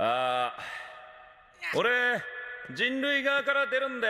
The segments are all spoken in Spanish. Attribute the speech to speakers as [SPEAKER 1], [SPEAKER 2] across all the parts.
[SPEAKER 1] ああ俺人類側から出るんで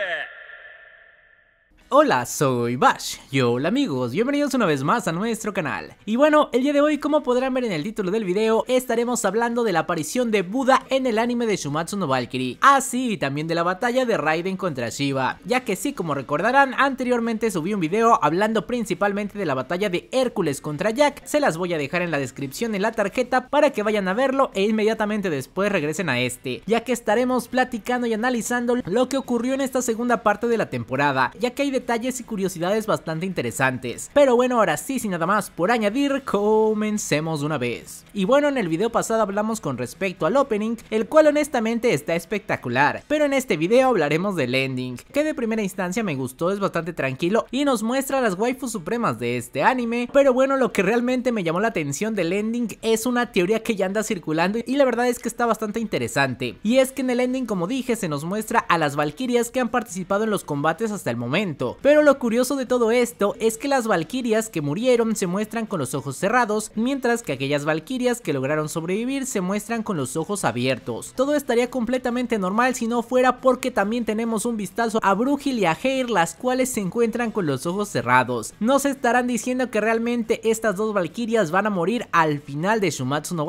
[SPEAKER 1] Hola, soy Bash. Yo, hola amigos, bienvenidos una vez más a nuestro canal. Y bueno, el día de hoy, como podrán ver en el título del video, estaremos hablando de la aparición de Buda en el anime de Shumatsu no Valkyrie, así también de la batalla de Raiden contra Shiva, ya que sí, como recordarán, anteriormente subí un video hablando principalmente de la batalla de Hércules contra Jack, se las voy a dejar en la descripción en la tarjeta para que vayan a verlo e inmediatamente después regresen a este, ya que estaremos platicando y analizando lo que ocurrió en esta segunda parte de la temporada, ya que hay de detalles y curiosidades bastante interesantes. Pero bueno, ahora sí, sin nada más por añadir, comencemos una vez. Y bueno, en el video pasado hablamos con respecto al opening, el cual honestamente está espectacular, pero en este video hablaremos del ending, que de primera instancia me gustó, es bastante tranquilo y nos muestra las waifus supremas de este anime, pero bueno, lo que realmente me llamó la atención del ending es una teoría que ya anda circulando y la verdad es que está bastante interesante. Y es que en el ending, como dije, se nos muestra a las valquirias que han participado en los combates hasta el momento, pero lo curioso de todo esto es que las valquirias que murieron se muestran con los ojos cerrados, mientras que aquellas valquirias que lograron sobrevivir se muestran con los ojos abiertos. Todo estaría completamente normal si no fuera porque también tenemos un vistazo a Brugil y a Heir, las cuales se encuentran con los ojos cerrados. No se estarán diciendo que realmente estas dos valquirias van a morir al final de Shumatsu no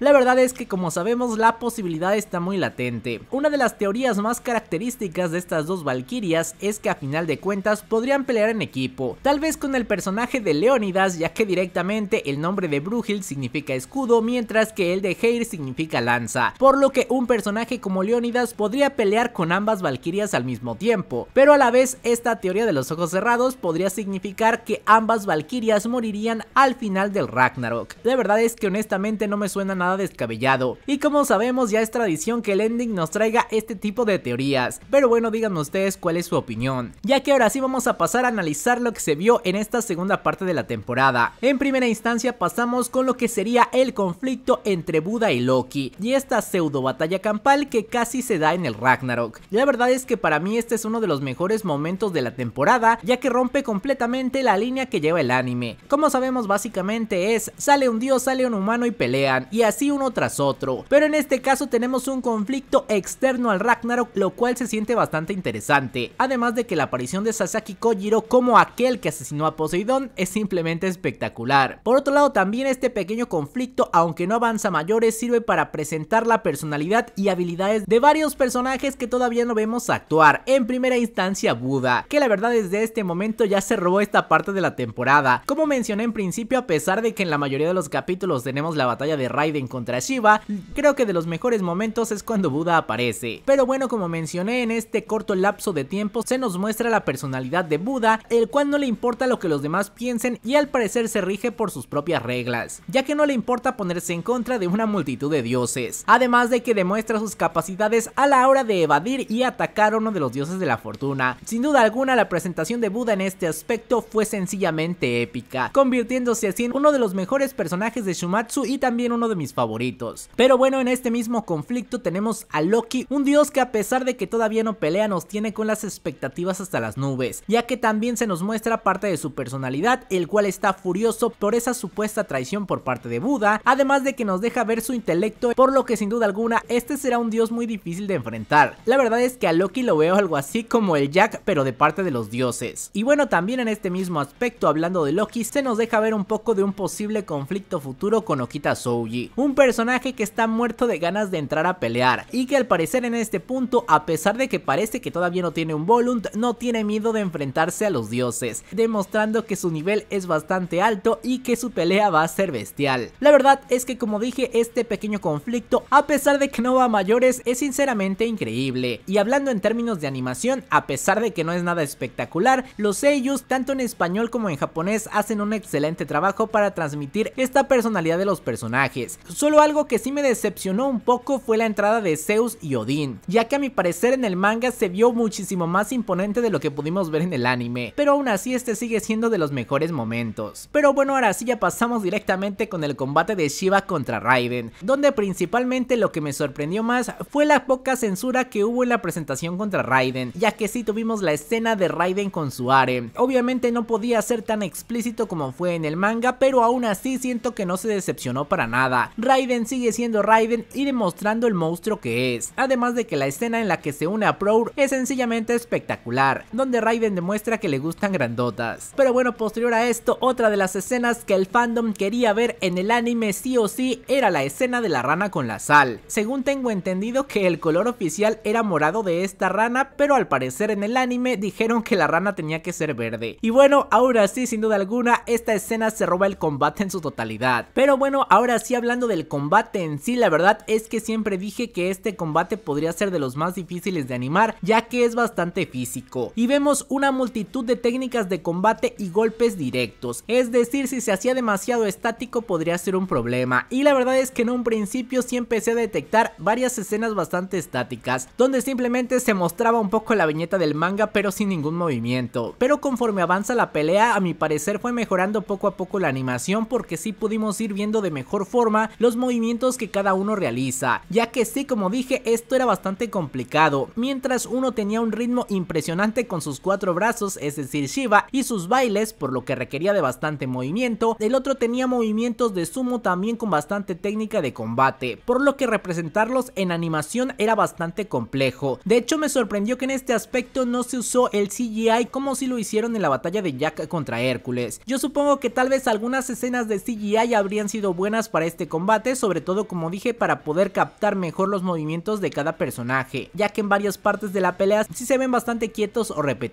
[SPEAKER 1] La verdad es que como sabemos la posibilidad está muy latente. Una de las teorías más características de estas dos valquirias es que a final de cuentas podrían pelear en equipo, tal vez con el personaje de Leónidas ya que directamente el nombre de Brugil significa escudo mientras que el de Heir significa lanza, por lo que un personaje como Leónidas podría pelear con ambas valquirias al mismo tiempo, pero a la vez esta teoría de los ojos cerrados podría significar que ambas valquirias morirían al final del Ragnarok. la verdad es que honestamente no me suena nada descabellado, y como sabemos ya es tradición que el ending nos traiga este tipo de teorías, pero bueno díganme ustedes cuál es su opinión, ya que ahora Así vamos a pasar a analizar lo que se vio en esta segunda parte de la temporada. En primera instancia pasamos con lo que sería el conflicto entre Buda y Loki y esta pseudo batalla campal que casi se da en el Ragnarok. La verdad es que para mí este es uno de los mejores momentos de la temporada ya que rompe completamente la línea que lleva el anime. Como sabemos básicamente es sale un dios, sale un humano y pelean y así uno tras otro. Pero en este caso tenemos un conflicto externo al Ragnarok lo cual se siente bastante interesante. Además de que la aparición de Saki Kojiro como aquel que asesinó a Poseidón es simplemente espectacular. Por otro lado también este pequeño conflicto, aunque no avanza mayores, sirve para presentar la personalidad y habilidades de varios personajes que todavía no vemos actuar. En primera instancia Buda, que la verdad desde este momento ya se robó esta parte de la temporada. Como mencioné en principio, a pesar de que en la mayoría de los capítulos tenemos la batalla de Raiden contra Shiva, creo que de los mejores momentos es cuando Buda aparece. Pero bueno, como mencioné, en este corto lapso de tiempo se nos muestra la personalidad personalidad de Buda, el cual no le importa lo que los demás piensen y al parecer se rige por sus propias reglas, ya que no le importa ponerse en contra de una multitud de dioses, además de que demuestra sus capacidades a la hora de evadir y atacar a uno de los dioses de la fortuna. Sin duda alguna, la presentación de Buda en este aspecto fue sencillamente épica, convirtiéndose así en uno de los mejores personajes de Shumatsu y también uno de mis favoritos. Pero bueno, en este mismo conflicto tenemos a Loki, un dios que a pesar de que todavía no pelea nos tiene con las expectativas hasta las nubes vez ya que también se nos muestra parte de su personalidad, el cual está furioso por esa supuesta traición por parte de Buda, además de que nos deja ver su intelecto, por lo que sin duda alguna este será un dios muy difícil de enfrentar. La verdad es que a Loki lo veo algo así como el Jack, pero de parte de los dioses. Y bueno, también en este mismo aspecto, hablando de Loki, se nos deja ver un poco de un posible conflicto futuro con Okita Souji, un personaje que está muerto de ganas de entrar a pelear, y que al parecer en este punto, a pesar de que parece que todavía no tiene un Volunt, no tiene miedo de enfrentarse a los dioses, demostrando que su nivel es bastante alto y que su pelea va a ser bestial. La verdad es que como dije, este pequeño conflicto, a pesar de que no va a mayores, es sinceramente increíble. Y hablando en términos de animación, a pesar de que no es nada espectacular, los ellos tanto en español como en japonés, hacen un excelente trabajo para transmitir esta personalidad de los personajes. Solo algo que sí me decepcionó un poco fue la entrada de Zeus y Odín, ya que a mi parecer en el manga se vio muchísimo más imponente de lo que pudimos ver en el anime, pero aún así este sigue siendo de los mejores momentos. Pero bueno, ahora sí ya pasamos directamente con el combate de Shiva contra Raiden, donde principalmente lo que me sorprendió más fue la poca censura que hubo en la presentación contra Raiden, ya que sí tuvimos la escena de Raiden con su Obviamente no podía ser tan explícito como fue en el manga, pero aún así siento que no se decepcionó para nada. Raiden sigue siendo Raiden y demostrando el monstruo que es, además de que la escena en la que se une a pro es sencillamente espectacular, donde Raiden demuestra que le gustan grandotas. Pero bueno, posterior a esto, otra de las escenas que el fandom quería ver en el anime sí o sí era la escena de la rana con la sal. Según tengo entendido que el color oficial era morado de esta rana, pero al parecer en el anime dijeron que la rana tenía que ser verde. Y bueno, ahora sí, sin duda alguna, esta escena se roba el combate en su totalidad. Pero bueno, ahora sí hablando del combate en sí, la verdad es que siempre dije que este combate podría ser de los más difíciles de animar, ya que es bastante físico. Y vemos una multitud de técnicas de combate y golpes directos, es decir si se hacía demasiado estático podría ser un problema y la verdad es que en un principio sí empecé a detectar varias escenas bastante estáticas, donde simplemente se mostraba un poco la viñeta del manga pero sin ningún movimiento, pero conforme avanza la pelea a mi parecer fue mejorando poco a poco la animación porque sí pudimos ir viendo de mejor forma los movimientos que cada uno realiza, ya que sí como dije esto era bastante complicado, mientras uno tenía un ritmo impresionante con sus cuatro brazos, es decir Shiva, y sus bailes, por lo que requería de bastante movimiento. El otro tenía movimientos de sumo también con bastante técnica de combate, por lo que representarlos en animación era bastante complejo. De hecho me sorprendió que en este aspecto no se usó el CGI como si lo hicieron en la batalla de Jack contra Hércules. Yo supongo que tal vez algunas escenas de CGI habrían sido buenas para este combate, sobre todo como dije para poder captar mejor los movimientos de cada personaje, ya que en varias partes de la pelea sí se ven bastante quietos o repetidos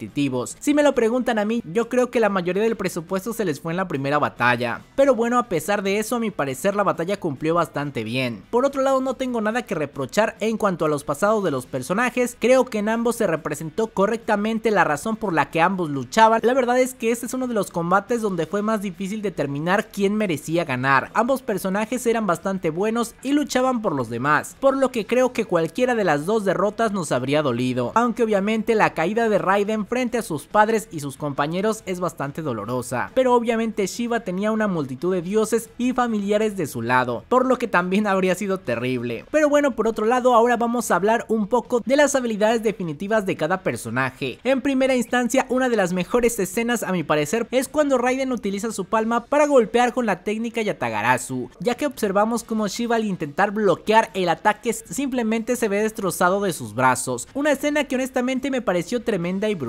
[SPEAKER 1] si me lo preguntan a mí, yo creo que la mayoría del presupuesto se les fue en la primera batalla. Pero bueno, a pesar de eso, a mi parecer la batalla cumplió bastante bien. Por otro lado, no tengo nada que reprochar en cuanto a los pasados de los personajes, creo que en ambos se representó correctamente la razón por la que ambos luchaban. La verdad es que este es uno de los combates donde fue más difícil determinar quién merecía ganar. Ambos personajes eran bastante buenos y luchaban por los demás, por lo que creo que cualquiera de las dos derrotas nos habría dolido. Aunque obviamente la caída de Raiden Frente a sus padres y sus compañeros es bastante dolorosa, pero obviamente Shiva tenía una multitud de dioses y familiares de su lado, por lo que también habría sido terrible. Pero bueno, por otro lado, ahora vamos a hablar un poco de las habilidades definitivas de cada personaje. En primera instancia, una de las mejores escenas a mi parecer es cuando Raiden utiliza su palma para golpear con la técnica Yatagarasu, ya que observamos como Shiva al intentar bloquear el ataque simplemente se ve destrozado de sus brazos, una escena que honestamente me pareció tremenda y brutal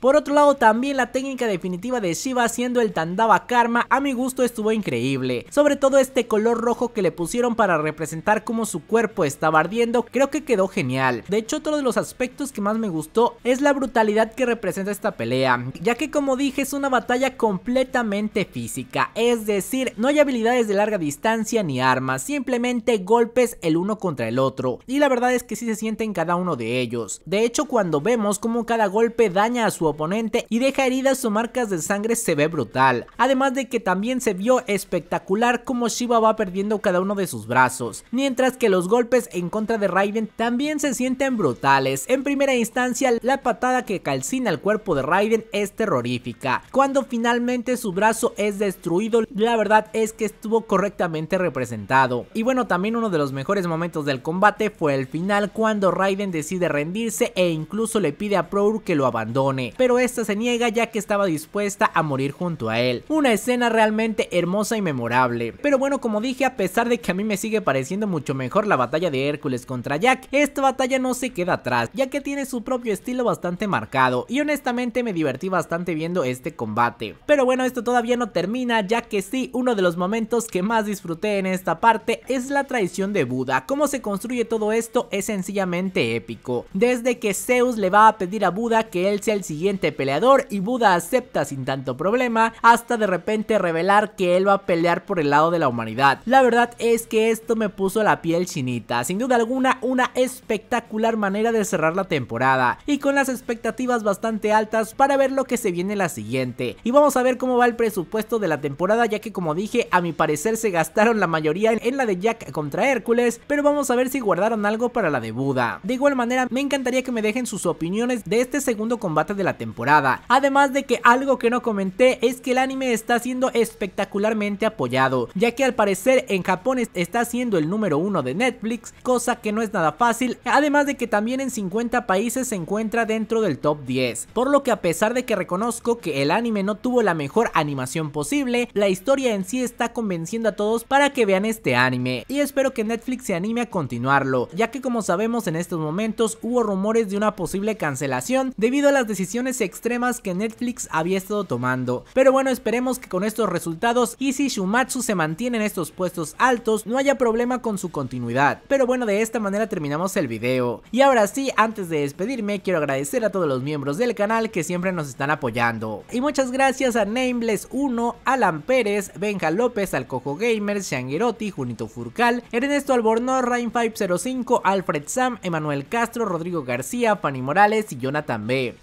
[SPEAKER 1] por otro lado, también la técnica definitiva de Shiva haciendo el Tandava Karma a mi gusto estuvo increíble. Sobre todo este color rojo que le pusieron para representar cómo su cuerpo estaba ardiendo, creo que quedó genial. De hecho, otro de los aspectos que más me gustó es la brutalidad que representa esta pelea, ya que como dije es una batalla completamente física, es decir, no hay habilidades de larga distancia ni armas, simplemente golpes el uno contra el otro. Y la verdad es que sí se siente en cada uno de ellos. De hecho, cuando vemos cómo cada golpe da daña a su oponente y deja heridas o marcas de sangre se ve brutal. Además de que también se vio espectacular como Shiva va perdiendo cada uno de sus brazos, mientras que los golpes en contra de Raiden también se sienten brutales. En primera instancia, la patada que calcina el cuerpo de Raiden es terrorífica. Cuando finalmente su brazo es destruido, la verdad es que estuvo correctamente representado. Y bueno, también uno de los mejores momentos del combate fue el final cuando Raiden decide rendirse e incluso le pide a Prour que lo abandone pero esta se niega ya que estaba dispuesta a morir junto a él. Una escena realmente hermosa y memorable. Pero bueno, como dije, a pesar de que a mí me sigue pareciendo mucho mejor la batalla de Hércules contra Jack, esta batalla no se queda atrás, ya que tiene su propio estilo bastante marcado y honestamente me divertí bastante viendo este combate. Pero bueno, esto todavía no termina, ya que sí, uno de los momentos que más disfruté en esta parte es la traición de Buda. Cómo se construye todo esto es sencillamente épico. Desde que Zeus le va a pedir a Buda que él sea el siguiente peleador y Buda acepta sin tanto problema hasta de repente revelar que él va a pelear por el lado de la humanidad. La verdad es que esto me puso la piel chinita, sin duda alguna una espectacular manera de cerrar la temporada y con las expectativas bastante altas para ver lo que se viene la siguiente. Y vamos a ver cómo va el presupuesto de la temporada ya que como dije a mi parecer se gastaron la mayoría en la de Jack contra Hércules, pero vamos a ver si guardaron algo para la de Buda. De igual manera me encantaría que me dejen sus opiniones de este segundo combate de la temporada. Además de que algo que no comenté es que el anime está siendo espectacularmente apoyado, ya que al parecer en Japón está siendo el número uno de Netflix, cosa que no es nada fácil, además de que también en 50 países se encuentra dentro del top 10, por lo que a pesar de que reconozco que el anime no tuvo la mejor animación posible, la historia en sí está convenciendo a todos para que vean este anime, y espero que Netflix se anime a continuarlo, ya que como sabemos en estos momentos hubo rumores de una posible cancelación debido a la las decisiones extremas que Netflix había estado tomando. Pero bueno, esperemos que con estos resultados y si Shumatsu se mantiene en estos puestos altos, no haya problema con su continuidad. Pero bueno, de esta manera terminamos el video. Y ahora sí, antes de despedirme, quiero agradecer a todos los miembros del canal que siempre nos están apoyando. Y muchas gracias a Nameless1, Alan Pérez, Benja López, Alcojo Gamers, Shanguerotti, Junito Furcal, Ernesto Albornoz, Rain505, Alfred Sam, Emanuel Castro, Rodrigo García, Fanny Morales y Jonathan B.